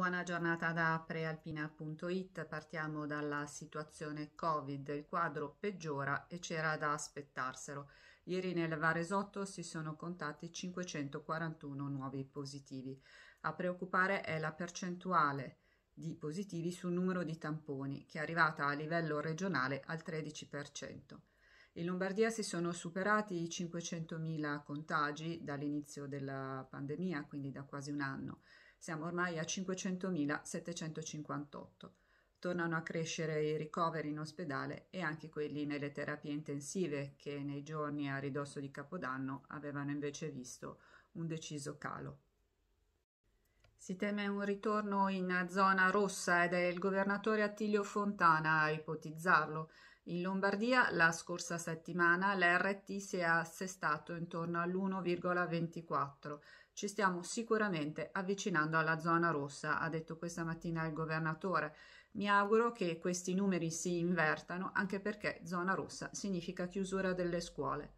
Buona giornata da prealpina.it, partiamo dalla situazione Covid, il quadro peggiora e c'era da aspettarselo. Ieri nel Varesotto si sono contati 541 nuovi positivi. A preoccupare è la percentuale di positivi sul numero di tamponi, che è arrivata a livello regionale al 13%. In Lombardia si sono superati i 500.000 contagi dall'inizio della pandemia, quindi da quasi un anno. Siamo ormai a 500.758. Tornano a crescere i ricoveri in ospedale e anche quelli nelle terapie intensive che nei giorni a ridosso di Capodanno avevano invece visto un deciso calo. Si teme un ritorno in zona rossa ed è il governatore Attilio Fontana a ipotizzarlo. In Lombardia la scorsa settimana l'RT si è assestato intorno all'1,24. Ci stiamo sicuramente avvicinando alla zona rossa, ha detto questa mattina il governatore. Mi auguro che questi numeri si invertano anche perché zona rossa significa chiusura delle scuole.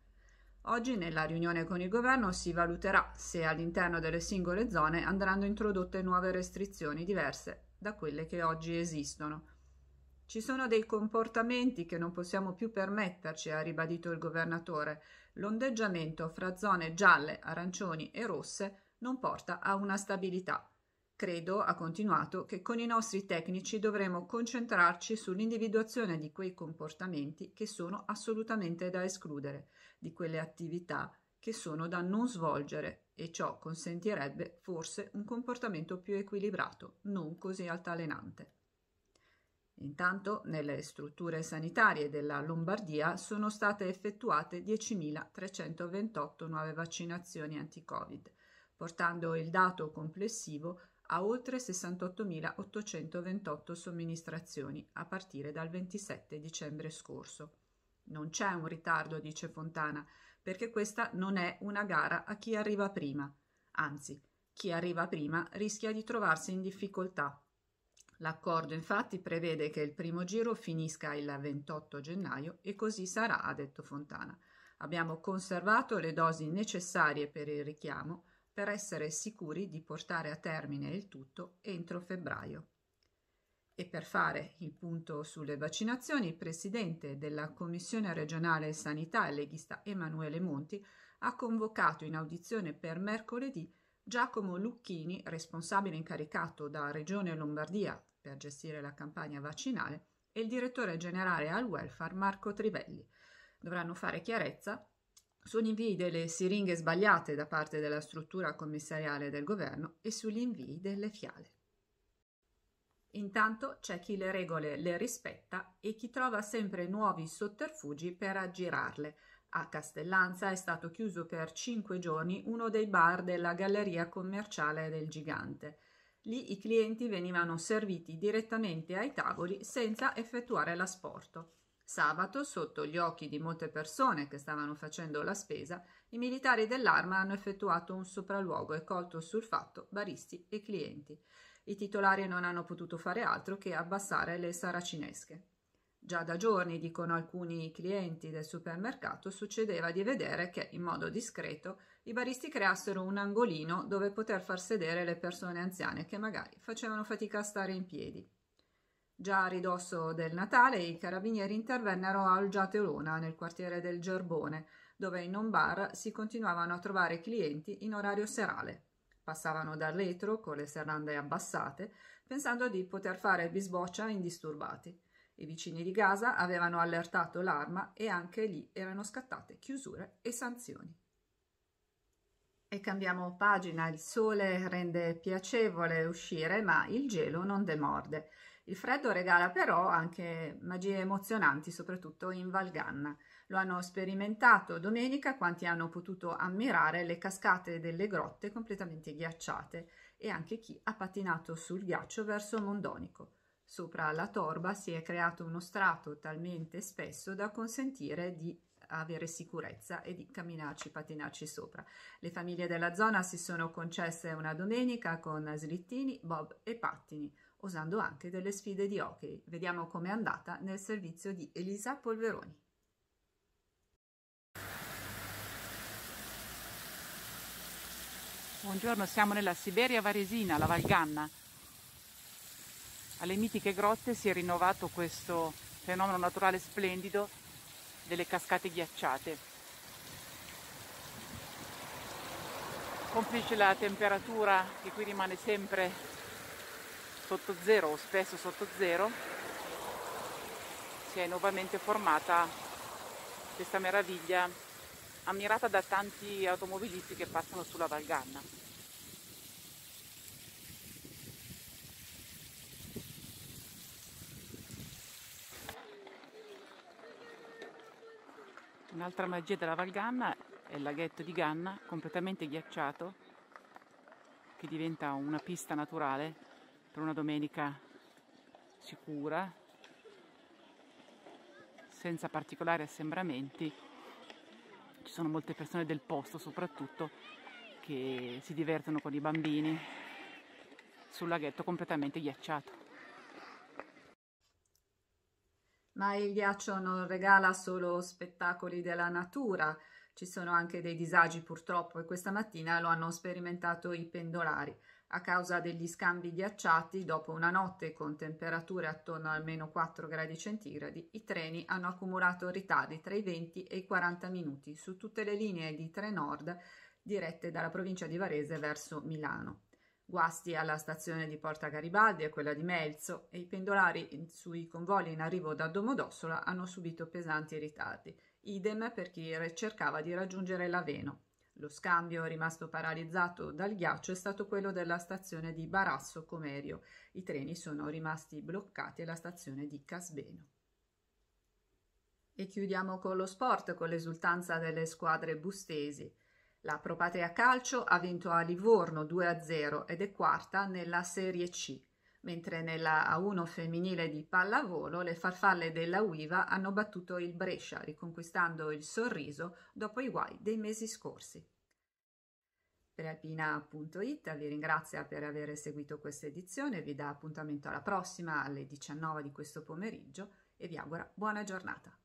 Oggi nella riunione con il governo si valuterà se all'interno delle singole zone andranno introdotte nuove restrizioni diverse da quelle che oggi esistono. Ci sono dei comportamenti che non possiamo più permetterci, ha ribadito il governatore. L'ondeggiamento fra zone gialle, arancioni e rosse non porta a una stabilità. Credo, ha continuato, che con i nostri tecnici dovremo concentrarci sull'individuazione di quei comportamenti che sono assolutamente da escludere, di quelle attività che sono da non svolgere e ciò consentirebbe forse un comportamento più equilibrato, non così altalenante. Intanto nelle strutture sanitarie della Lombardia sono state effettuate 10.328 nuove vaccinazioni anti-Covid, portando il dato complessivo a oltre 68.828 somministrazioni a partire dal 27 dicembre scorso. Non c'è un ritardo, dice Fontana, perché questa non è una gara a chi arriva prima. Anzi, chi arriva prima rischia di trovarsi in difficoltà L'accordo infatti prevede che il primo giro finisca il 28 gennaio e così sarà, ha detto Fontana. Abbiamo conservato le dosi necessarie per il richiamo per essere sicuri di portare a termine il tutto entro febbraio. E per fare il punto sulle vaccinazioni, il presidente della Commissione regionale sanità, e leghista Emanuele Monti, ha convocato in audizione per mercoledì Giacomo Lucchini, responsabile incaricato da Regione Lombardia per gestire la campagna vaccinale, e il direttore generale al welfare Marco Trivelli. Dovranno fare chiarezza sugli invii delle siringhe sbagliate da parte della struttura commissariale del governo e sugli invii delle fiale. Intanto c'è chi le regole le rispetta e chi trova sempre nuovi sotterfugi per aggirarle, a Castellanza è stato chiuso per cinque giorni uno dei bar della galleria commerciale del Gigante. Lì i clienti venivano serviti direttamente ai tavoli senza effettuare l'asporto. Sabato, sotto gli occhi di molte persone che stavano facendo la spesa, i militari dell'arma hanno effettuato un sopralluogo e colto sul fatto baristi e clienti. I titolari non hanno potuto fare altro che abbassare le saracinesche già da giorni, dicono alcuni clienti del supermercato, succedeva di vedere che in modo discreto i baristi creassero un angolino dove poter far sedere le persone anziane che magari facevano fatica a stare in piedi. Già a ridosso del Natale i carabinieri intervennero a Olgiateolona, nel quartiere del Gerbone, dove in un bar si continuavano a trovare clienti in orario serale. Passavano dal retro con le serrande abbassate, pensando di poter fare bisboccia indisturbati i vicini di Gaza avevano allertato l'arma e anche lì erano scattate chiusure e sanzioni. E cambiamo pagina, il sole rende piacevole uscire, ma il gelo non demorde. Il freddo regala però anche magie emozionanti, soprattutto in Valganna. Lo hanno sperimentato domenica quanti hanno potuto ammirare le cascate delle grotte completamente ghiacciate e anche chi ha pattinato sul ghiaccio verso Mondonico sopra la torba si è creato uno strato talmente spesso da consentire di avere sicurezza e di camminarci, patinarci sopra. Le famiglie della zona si sono concesse una domenica con slittini, bob e pattini, usando anche delle sfide di hockey. Vediamo com'è andata nel servizio di Elisa Polveroni. Buongiorno, siamo nella Siberia Varesina, la Valganna alle mitiche grotte si è rinnovato questo fenomeno naturale splendido delle cascate ghiacciate. Complice la temperatura che qui rimane sempre sotto zero o spesso sotto zero, si è nuovamente formata questa meraviglia ammirata da tanti automobilisti che passano sulla Valganna. Un'altra magia della Valganna è il laghetto di Ganna, completamente ghiacciato, che diventa una pista naturale per una domenica sicura, senza particolari assembramenti. Ci sono molte persone del posto soprattutto che si divertono con i bambini sul laghetto completamente ghiacciato ma il ghiaccio non regala solo spettacoli della natura, ci sono anche dei disagi purtroppo e questa mattina lo hanno sperimentato i pendolari a causa degli scambi ghiacciati dopo una notte con temperature attorno a almeno 4 gradi centigradi, i treni hanno accumulato ritardi tra i 20 e i 40 minuti su tutte le linee di Trenord dirette dalla provincia di Varese verso Milano. Guasti alla stazione di Porta Garibaldi e quella di Melzo e i pendolari sui convogli in arrivo da Domodossola hanno subito pesanti ritardi, idem per chi cercava di raggiungere l'Aveno. Lo scambio rimasto paralizzato dal ghiaccio è stato quello della stazione di Barasso Comerio. I treni sono rimasti bloccati alla stazione di Casbeno. E chiudiamo con lo sport, con l'esultanza delle squadre bustesi. La Propatria Calcio ha vinto a Livorno 2-0 ed è quarta nella Serie C, mentre nella A1 femminile di pallavolo le farfalle della Uiva hanno battuto il Brescia, riconquistando il sorriso dopo i guai dei mesi scorsi. Prealpina.it vi ringrazia per aver seguito questa edizione, vi dà appuntamento alla prossima alle 19 di questo pomeriggio e vi augura buona giornata.